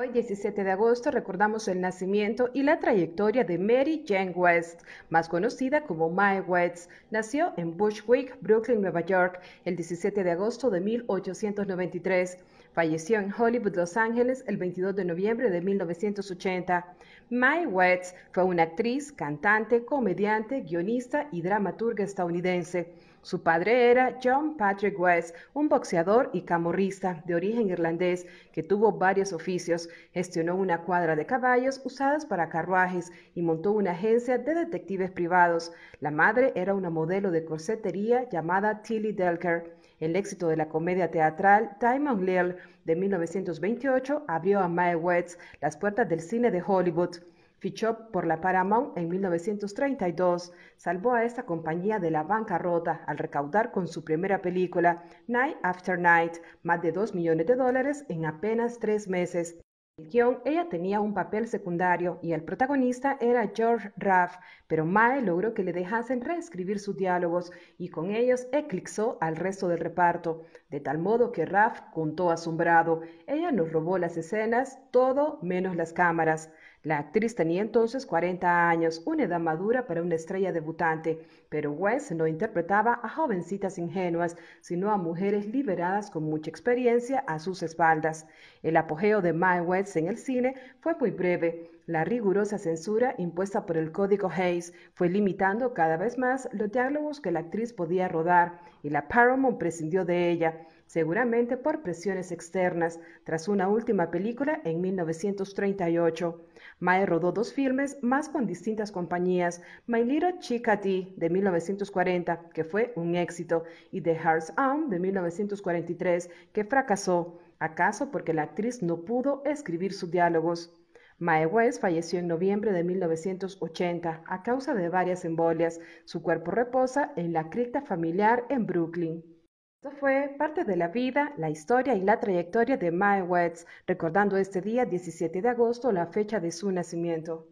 Hoy 17 de agosto recordamos el nacimiento y la trayectoria de Mary Jane West, más conocida como Mae West. Nació en Bushwick, Brooklyn, Nueva York, el 17 de agosto de 1893. Falleció en Hollywood, Los Ángeles, el 22 de noviembre de 1980. Mae West fue una actriz, cantante, comediante, guionista y dramaturga estadounidense. Su padre era John Patrick West, un boxeador y camorrista de origen irlandés que tuvo varios oficios gestionó una cuadra de caballos usadas para carruajes y montó una agencia de detectives privados. La madre era una modelo de corsetería llamada Tilly Delker. El éxito de la comedia teatral Time Diamond Lil de 1928 abrió a Mae West las puertas del cine de Hollywood. Fichó por la Paramount en 1932. Salvó a esta compañía de la bancarrota al recaudar con su primera película, Night After Night, más de 2 millones de dólares en apenas tres meses el guión, ella tenía un papel secundario y el protagonista era George Raff, pero Mae logró que le dejasen reescribir sus diálogos y con ellos eclipsó al resto del reparto de tal modo que Raf contó asombrado, ella nos robó las escenas, todo menos las cámaras. La actriz tenía entonces 40 años, una edad madura para una estrella debutante, pero West no interpretaba a jovencitas ingenuas, sino a mujeres liberadas con mucha experiencia a sus espaldas. El apogeo de Mae West en el cine fue muy breve. La rigurosa censura impuesta por el Código Hayes fue limitando cada vez más los diálogos que la actriz podía rodar, y la Paramount prescindió de ella, seguramente por presiones externas, tras una última película en 1938. Mae rodó dos filmes más con distintas compañías, My Little Chickadee de 1940, que fue un éxito, y The Hearts Own de 1943, que fracasó, acaso porque la actriz no pudo escribir sus diálogos. Mae West falleció en noviembre de 1980 a causa de varias embolias. Su cuerpo reposa en la cripta familiar en Brooklyn. Esto fue parte de la vida, la historia y la trayectoria de Mae West, recordando este día 17 de agosto, la fecha de su nacimiento.